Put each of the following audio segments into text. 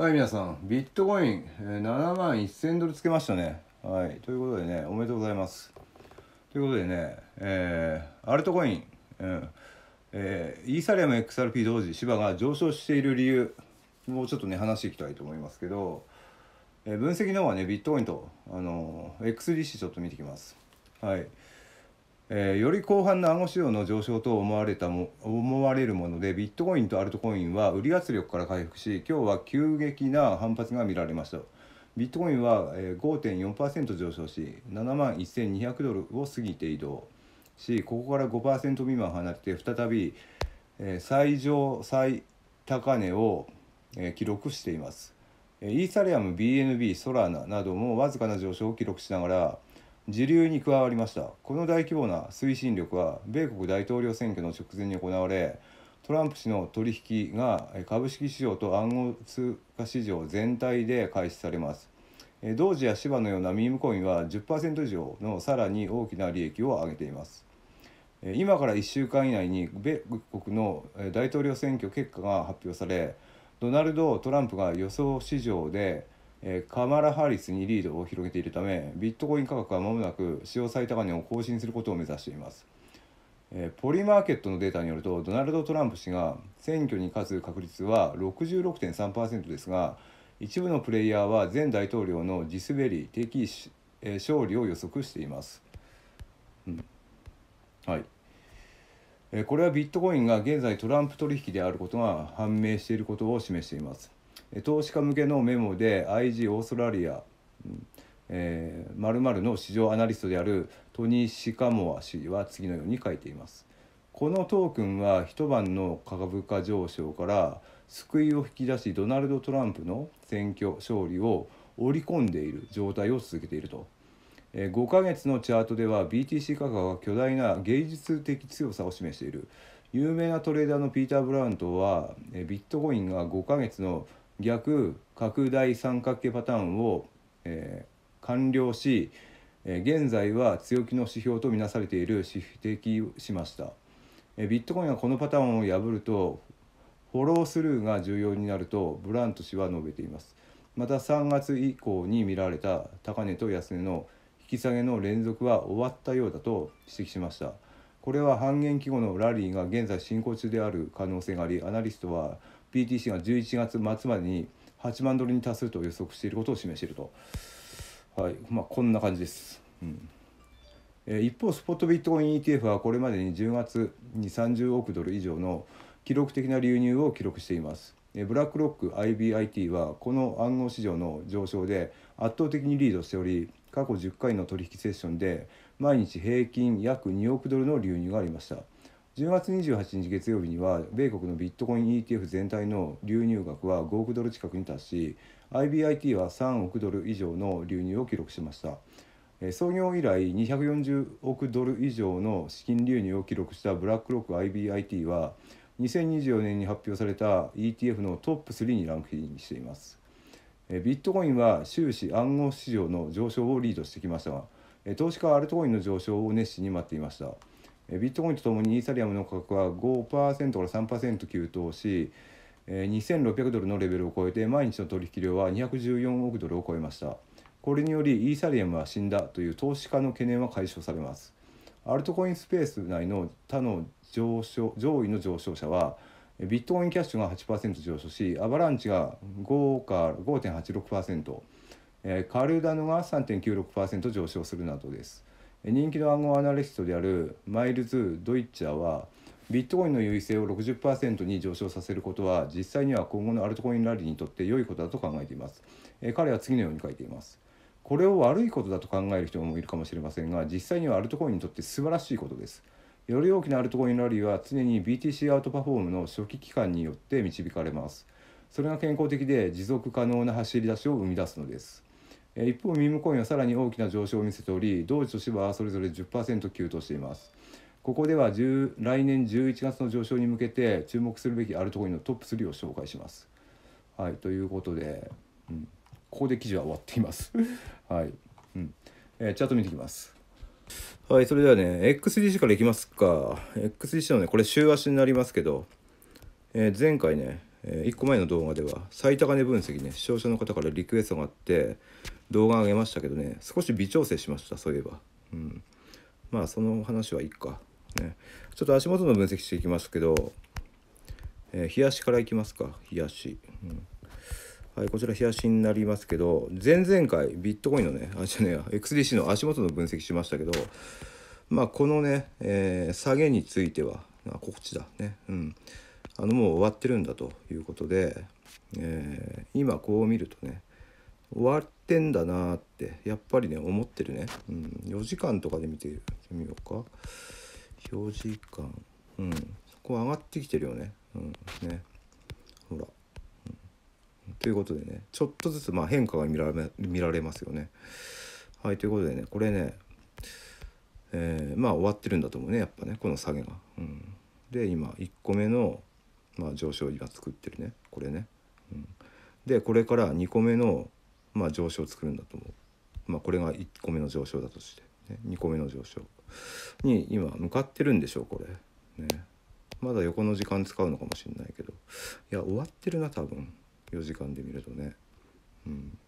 はい皆さんビットコイン7万1000ドルつけましたねはいということでねおめでとうございますということでねえー、アルトコイン、うんえー、イーサリアム XRP 同時芝が上昇している理由もうちょっとね話していきたいと思いますけど、えー、分析の方はねビットコインとあのー、XDC ちょっと見てきますはいえー、より広範な暗号市場の上昇と思われたも思われるものでビットコインとアルトコインは売り圧力から回復し今日は急激な反発が見られましたビットコインは5.4%上昇し7万1200ドルを過ぎて移動しここから5%未満離れて再び最上最高値を記録していますイーサリアム BNB ソラナなどもわずかな上昇を記録しながら時流に加わりましたこの大規模な推進力は米国大統領選挙の直前に行われトランプ氏の取引が株式市場と暗号通貨市場全体で開始されます同時や芝のようなミームコインは10%以上のさらに大きな利益を上げています今から1週間以内に米国の大統領選挙結果が発表されドナルド・トランプが予想市場でえー、カマラ・ハリスにリードを広げているためビットコイン価格はまもなく使用最高値を更新することを目指しています、えー、ポリマーケットのデータによるとドナルド・トランプ氏が選挙に勝つ確率は66.3%ですが一部のプレイヤーは前大統領の地滑り的、えー、勝利を予測しています、うん、はいこれはビットコインが現在トランプ取引であることが判明していることを示しています投資家向けのメモで IG オーストラリア、うんえー、〇〇の市場アナリストであるトニー・シカモア氏は次のように書いています。このトークンは一晩の株価上昇から救いを引き出しドナルド・トランプの選挙勝利を織り込んでいる状態を続けていると。5ヶ月のチャートでは BTC 価格が巨大な芸術的強さを示している有名なトレーダーのピーター・ブラウンとはビットコインが5ヶ月の逆拡大三角形パターンを、えー、完了し、えー、現在は強気の指標とみなされている指摘しました、えー、ビットコインはこのパターンを破るとフォロースルーが重要になるとブラント氏は述べていますまた3月以降に見られた高値と安値の引き下げの連続は終わったようだと指摘しましたこれは半減期後のラリーが現在進行中である可能性がありアナリストは BTC が11月末までに8万ドルに達すると予測していることを示していると、はいまあ、こんな感じです、うんえ一方スポットビットコイン ETF はこれまでに10月に30億ドル以上の記録的な流入を記録しています、えブラックロック IBIT はこの暗号市場の上昇で圧倒的にリードしており過去10回の取引セッションで毎日平均約2億ドルの流入がありました10月28日月曜日には米国のビットコイン ETF 全体の流入額は5億ドル近くに達し IBIT は3億ドル以上の流入を記録しました創業以来240億ドル以上の資金流入を記録したブラックロック IBIT は2024年に発表された ETF のトップ3にランクインしていますビットコインは終始暗号市場の上昇をリードしてきましたが投資家はアルトコインの上昇を熱心に待っていましたビットコインとともにイーサリアムの価格は5%から3%急騰し、え2600ドルのレベルを超えて毎日の取引量は214億ドルを超えましたこれによりイーサリアムは死んだという投資家の懸念は解消されますアルトコインスペース内の他の上昇上位の上昇者はビットコインキャッシュが8%上昇しアバランチがから5.86%カルダノが3.96%上昇するなどです人気の暗号アナリストであるマイルズ・ドイッチャーはビットコインの優位性を60%に上昇させることは実際には今後のアルトコインラリーにとって良いことだと考えています、え彼は次のように書いていますこれを悪いことだと考える人もいるかもしれませんが実際にはアルトコインにとって素晴らしいことですより大きなアルトコインラリーは常に BTC アウトパフォームの初期期間によって導かれますそれが健康的で持続可能な走り出しを生み出すのです一方ミームコインはさらに大きな上昇を見せており同時と芝はそれぞれ10%急騰していますここでは10来年11月の上昇に向けて注目するべきあるところのトップ3を紹介しますはいということで、うん、ここで記事は終わっています はい、うんえー、チャート見ていきますはいそれではね XDC からいきますか XDC のねこれ週足になりますけど、えー、前回ね1個前の動画では最高値分析ね視聴者の方からリクエストがあって動画上げましたけどね少し微調整しましたそういえば、うん、まあその話はいいか、ね、ちょっと足元の分析していきますけど、えー、冷やしからいきますか冷やし、うんはい、こちら冷やしになりますけど前々回ビットコインのねあじゃね XDC の足元の分析しましたけどまあこのね、えー、下げについてはあこっちだねうんあのもう終わってるんだということで、えー、今こう見るとね終わってんだなってやっぱりね思ってるね、うん、4時間とかで見てみようか4時間うんそこ上がってきてるよねうんねほら、うん、ということでねちょっとずつまあ変化が見られ見られますよねはいということでねこれねえー、まあ終わってるんだと思うねやっぱねこの下げが、うん、で今1個目の、まあ、上昇を今作ってるねこれね、うん、でこれから2個目のまあ、上昇を作るんだと思う、まあ、これが1個目の上昇だとして、ね、2個目の上昇に今向かってるんでしょうこれ、ね、まだ横の時間使うのかもしれないけどいや終わってるな多分4時間で見るとね、うん、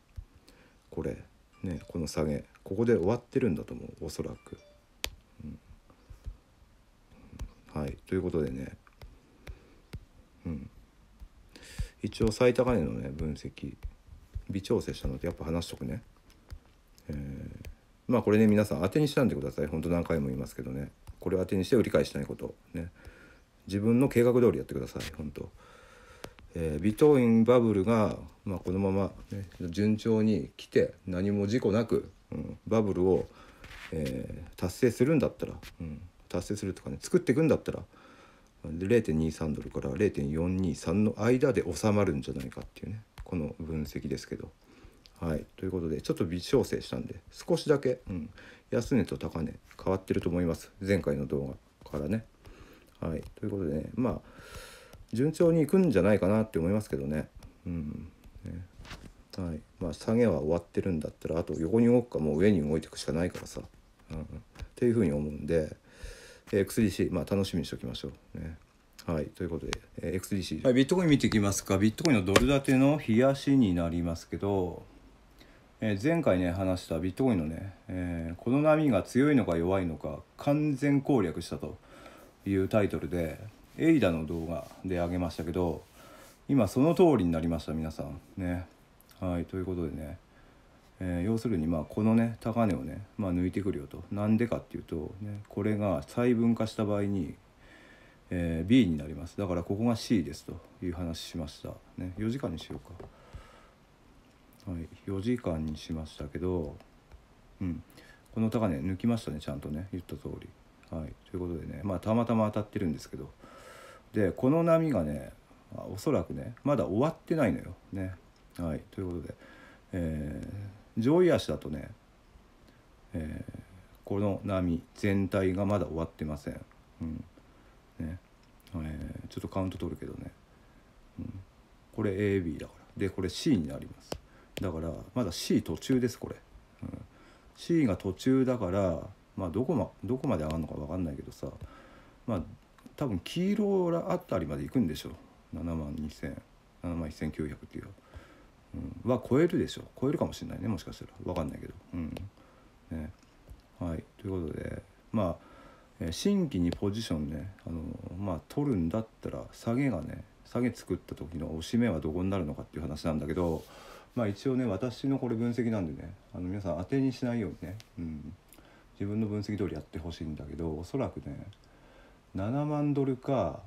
これねこの下げここで終わってるんだと思うおそらく、うんうん、はいということでねうん一応最高値のね分析微調整したのでやっぱ話しとくね、えー、まあこれね皆さん当てにしたんでくださいほんと何回も言いますけどねこれを当てにして売りいしないことね自分の計画通りやってください本当えー、ビトインバブルが、まあ、このまま、ね、順調に来て何も事故なく、うん、バブルを、えー、達成するんだったら、うん、達成するとかね作っていくんだったら0.23ドルから0.423の間で収まるんじゃないかっていうねこの分析ですけど。はい、ということでちょっと微調整したんで少しだけ、うん、安値と高値変わってると思います前回の動画からね。はい、ということでねまあ順調にいくんじゃないかなって思いますけどね。うんはいまあ、下げは終わってるんだったらあと横に動くかもう上に動いていくしかないからさ、うん、っていうふうに思うんで、えー、薬 C、まあ、楽しみにしておきましょう。ねはい、ということで、えー、XDC、はい、ビットコイン見ていきますかビットコインのドル建ての冷やしになりますけど、えー、前回ね話したビットコインのね、えー、この波が強いのか弱いのか完全攻略したというタイトルでエイダの動画であげましたけど今その通りになりました皆さんねはいということでね、えー、要するにまあこのね高値をね、まあ、抜いてくるよとなんでかっていうと、ね、これが細分化した場合にえー、B になりますだからここが C ですという話しましたね4時間にしようかはい4時間にしましたけどうんこの高値抜きましたねちゃんとね言った通りはいということでねまあたまたま当たってるんですけどでこの波がねおそらくねまだ終わってないのよねはいということで、えー、上位足だとね、えー、この波全体がまだ終わってません、うん、ねえー、ちょっとカウント取るけどね、うん、これ AB だからでこれ C になりますだからまだ C 途中ですこれ、うん、C が途中だからまあどこまどこまで上がるのか分かんないけどさまあ多分黄色あたりまで行くんでしょう7万2000 7万1900っていう、うん、は超えるでしょう超えるかもしれないねもしかしたら分かんないけどうんねはいということでまあ新規にポジションねあの、まあ、取るんだったら下げがね下げ作った時の押し目はどこになるのかっていう話なんだけど、まあ、一応ね私のこれ分析なんでねあの皆さん当てにしないようにね、うん、自分の分析通りやってほしいんだけどおそらくね7万ドルか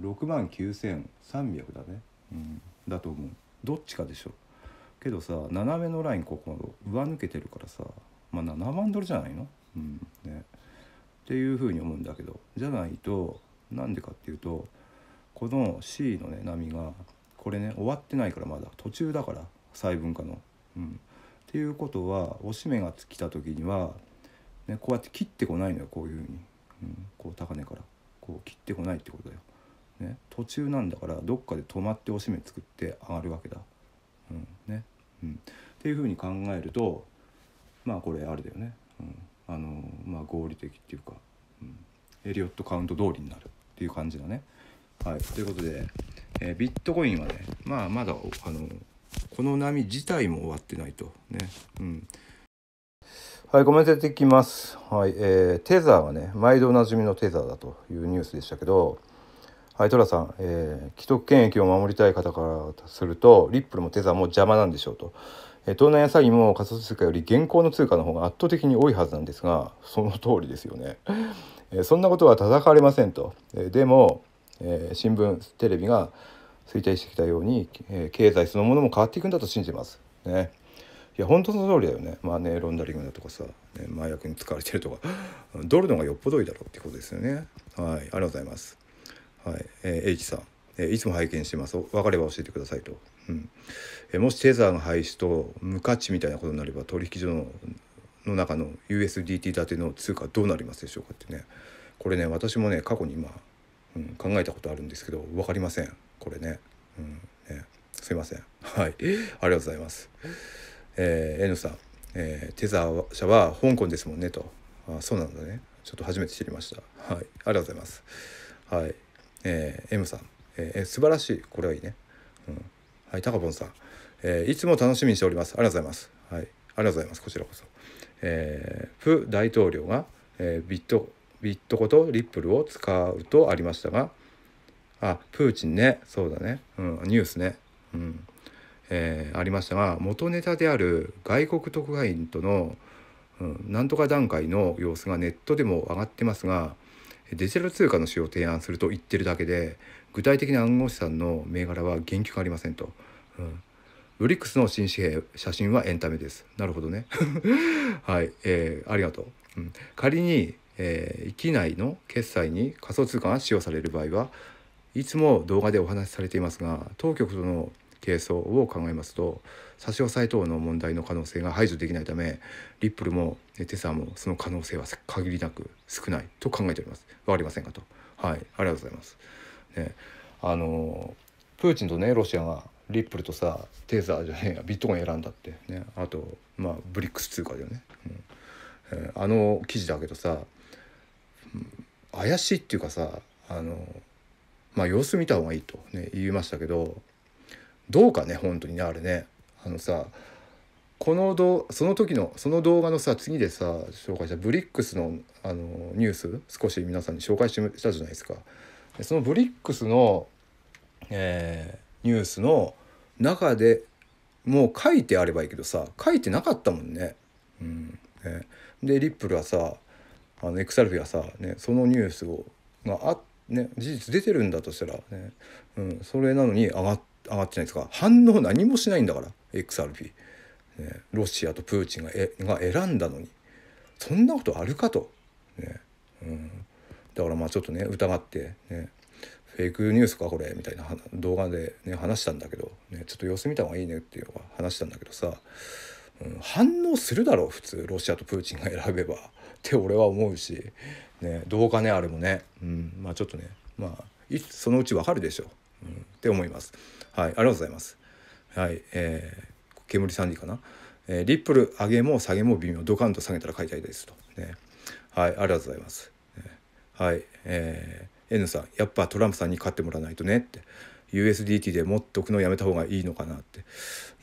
6万9300だね、うん、だと思うどっちかでしょけどさ斜めのラインここ上抜けてるからさまあ7万ドルじゃないのうんねっていうふうに思うんだけどじゃないとなんでかっていうとこの C のね波がこれね終わってないからまだ途中だから細分化の。うん、っていうことはおしめが来た時には、ね、こうやって切ってこないのよこういうふうに、うん、こう高値からこう切ってこないってことだよ。ね、途中なんだからどっかで止まっておしめ作って上がるわけだ。うんねうん、っていうふうに考えるとまあこれあれだよね。うんあの、まあ、合理的っていうか、うん、エリオットカウント通りになるっていう感じだね。はい、ということで、えー、ビットコインはね、まあ、まだあのこの波自体も終わってないとね。うんはい、コメントやっていきます。はい、えー、テザーはね、毎度おなじみのテザーだというニュースでしたけど、はい、トラさん、えー、既得権益を守りたい方からすると、リップルもテザーも邪魔なんでしょうと。東南アサギも仮想通貨より現行の通貨の方が圧倒的に多いはずなんですがその通りですよね。そんなことは戦われませんと。でも新聞テレビが衰退してきたように経済そのものも変わっていくんだと信じます。ね、いや本当の通りだよねマネーロンダリングだとかさ、麻薬に使われてるとか ドルのがよっぽどいいだろうってことですよね。はいありがとうございます。はい、えー、H さん、えー、いつも拝見してます。分かれば教えてくださいと。うんえもしテザーの廃止と無価値みたいなことになれば取引所のの中の USDT 建ての通貨どうなりますでしょうかってねこれね私もね過去に今、うん、考えたことあるんですけど分かりませんこれね,、うん、ねすいませんはいありがとうございます。えー、N さん、えー、テザー社は香港ですもんねとあそうなんだねちょっと初めて知りましたはいありがとうございますはい、えー、M さん、えー、素晴らしいこれはいいね、うんはい、タカポンさん、えー、いつも楽しみにしております。ありがとうございます。はい、ありがとうございます。こちらこそ。えー、プ大統領が、えー、ビットビットコとリップルを使うとありましたが、あ、プーチンね、そうだね、うん、ニュースね、うん、えー、ありましたが、元ネタである外国特派員との、うん、なんとか段階の様子がネットでも上がってますが、デジタル通貨の使用を提案すると言ってるだけで、具体的な暗号資産の銘柄は言及がありませんと。うんブリックスの新紙幣写真はエンタメです。なるほどね。はい、えー、ありがとう。うん、仮に、えー、域内の決済に仮想通貨が使用される場合はいつも動画でお話しされていますが当局との係争を考えますと差し押さえ等の問題の可能性が排除できないためリップルもテサもその可能性は限りなく少ないと考えております。わかりませんかと。はい、ありがとうございます。ね、あのプーチンとねロシアがリップルとさテーザーじゃねえやビットコイン選んだってねあとまあブリックス通貨だよね、うんえー、あの記事だけどさ、うん、怪しいっていうかさあのまあ様子見た方がいいと、ね、言いましたけどどうかね本当にねあれねあのさこのどその時のその動画のさ次でさ紹介したブリックスのあのニュース少し皆さんに紹介したじゃないですか。そのブリックスの、えー、ニュースの中でもう書いてあればいいけどさ書いてなかったもんね。うんねでリップルはさあのエクサルフィはさ、ね、そのニュースをがあ、ね、事実出てるんだとしたらね、ねうん、それなのに上が上がってないですか反応何もしないんだからエクサルフィ。ね、ロシアとプーチンがえが選んだのにそんなことあるかと。ねうんだからまあちょっとね疑ってねフェイクニュースかこれみたいな動画で、ね、話したんだけど、ね、ちょっと様子見た方がいいねっていうのが話したんだけどさ、うん、反応するだろう普通ロシアとプーチンが選べばって俺は思うし、ね、どうかねあれもね、うん、まあちょっとねまあいつそのうちわかるでしょう、うん、って思います。はいありがとうございます。はいえー、煙サンディかな、えー、リップル上げも下げも微妙ドカンと下げたら買いたいですとねはいありがとうございます。はい、えー、N さんやっぱトランプさんに勝ってもらわないとねって USDT で持っとくのやめた方がいいのかなって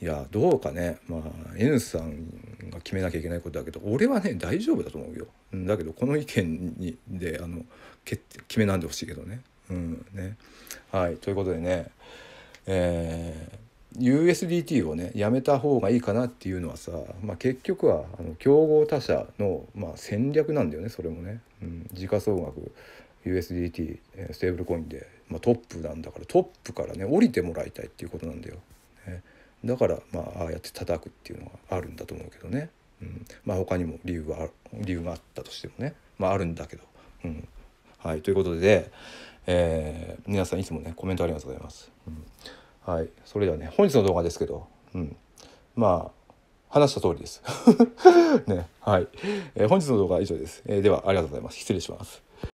いやどうかねまあ N さんが決めなきゃいけないことだけど俺はね大丈夫だと思うよだけどこの意見にであの決決めなんでほしいけどねうんねはいということでねえー USDT をねやめた方がいいかなっていうのはさ、まあ、結局はあの競合他社の、まあ、戦略なんだよねそれもね、うん、時価総額 USDT ステーブルコインで、まあ、トップなんだからトップからね降りてもらいたいっていうことなんだよ、ね、だから、まあ、ああやって叩くっていうのがあるんだと思うけどね、うん、まあ他にも理由は理由があったとしてもね、まあ、あるんだけど、うん、はいということで、えー、皆さんいつもねコメントありがとうございます。うんはい、それではね本日の動画ですけど、うん、まあ話した通りです ねはい、えー、本日の動画は以上です、えー、ではありがとうございます失礼します